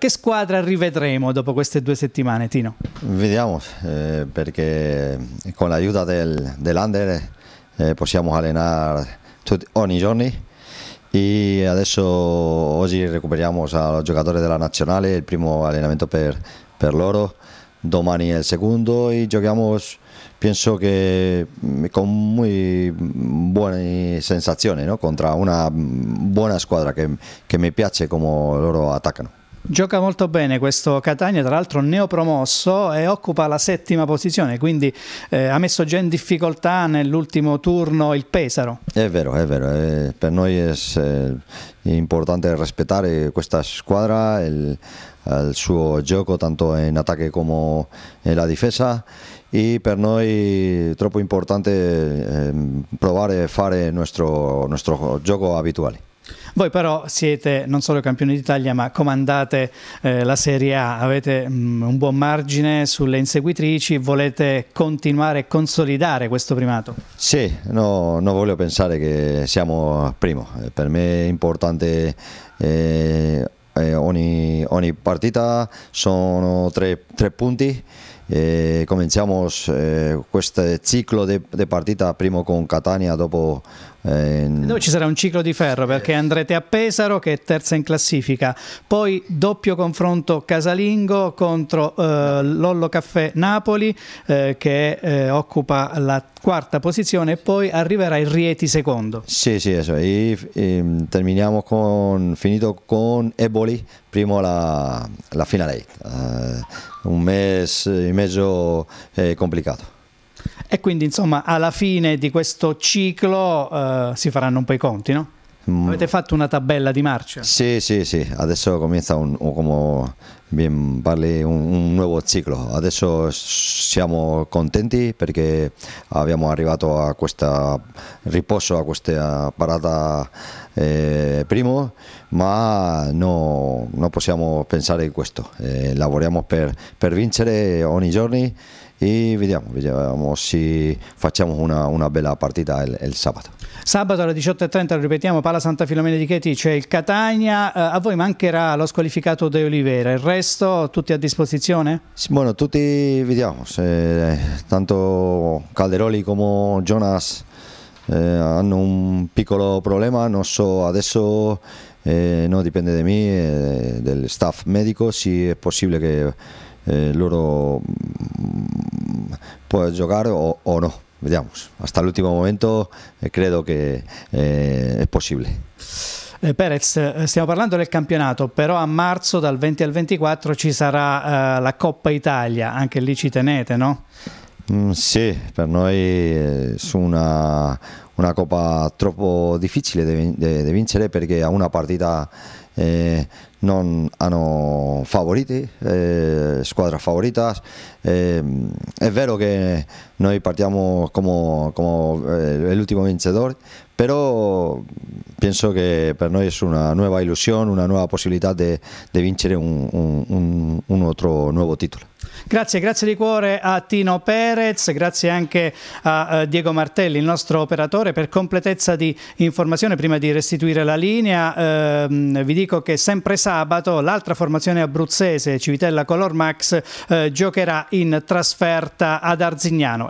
Che squadra rivedremo dopo queste due settimane, Tino? Vediamo, eh, perché con l'aiuto del, dell'Under eh, possiamo allenare tutti, ogni giorno e adesso oggi recuperiamo al giocatore della nazionale il primo allenamento per, per loro, domani è il secondo e giochiamo penso che mm, con molto buone sensazioni no? contro una mm, buona squadra che, che mi piace come loro attaccano. Gioca molto bene questo Catania, tra l'altro neopromosso e occupa la settima posizione, quindi eh, ha messo già in difficoltà nell'ultimo turno il Pesaro. È vero, è vero, eh, per noi è, è, importante rispettare questa squadra, il, il suo gioco tanto in attacco come nella difesa e per noi è troppo importante eh, provare a fare il nostro, nostro gioco abituale. Voi però siete non solo campioni d'Italia, ma comandate eh, la Serie A, avete mh, mm, un buon margine sulle inseguitrici, volete continuare e consolidare questo primato? Sì, no, non voglio pensare che siamo primo, eh, per me è importante... Eh, eh, ogni, ogni, partita sono tre, tre punti eh, cominciamo eh, questo ciclo di partita prima con Catania dopo eh, Dove ci sarà un ciclo di ferro perché andrete a Pesaro che è terza in classifica, poi doppio confronto casalingo contro eh, Lollo Caffè Napoli eh, che eh, occupa la quarta posizione e poi arriverà il Rieti secondo. Sì, sì, E, e, ehm, terminiamo con, finito con Eboli, primo la, la finale, uh, un mese e eh, mezzo eh, complicato. E quindi insomma alla fine di questo ciclo eh, si faranno un po' i conti, no? Mm. Avete fatto una tabella di marcia? Sì, sì, sì, adesso comincia un, un, un, un nuovo ciclo, adesso siamo contenti perché abbiamo arrivato a questo riposo, a questa parata eh, primo, ma non no, possiamo pensare in questo, eh, lavoriamo per, per vincere ogni giorno e vediamo, vediamo se facciamo una, una bella partita il, il, sabato. Sabato alle 18.30, lo ripetiamo, Pala Santa Filomena di Chieti, c'è il Catania, eh, a voi mancherà lo squalificato De Oliveira, il resto tutti a disposizione? Sì, bueno, tutti vediamo, se, eh, tanto Calderoli come Jonas eh, hanno un piccolo problema, non so adesso... Eh, no, dipende da me, eh, del staff medico, se è possibile che eh, loro mm, può giocare o, o no. Vediamo, hasta el último momento eh, creo que eh, es posible. Eh, Perez, eh, stiamo parlando del campionato, però a marzo dal 20 al 24 ci sarà eh, la Coppa Italia, anche lì ci tenete, no? Mm, sì, per noi è eh, una, una coppa troppo difficile da vincere perché a una partita eh, non hanno favoriti, eh, squadre favorite. Eh, è vero che noi partiamo come, come eh, l'ultimo vincitore, però penso che per noi è una nuova illusione, una nuova possibilità di vincere un, un, un altro nuovo titolo. Grazie, grazie di cuore a Tino Perez, grazie anche a eh, Diego Martelli, il nostro operatore. Salvatore, per completezza di informazione, prima di restituire la linea, ehm, vi dico che sempre sabato l'altra formazione abruzzese, Civitella Color Max, eh, giocherà in trasferta ad Arzignano.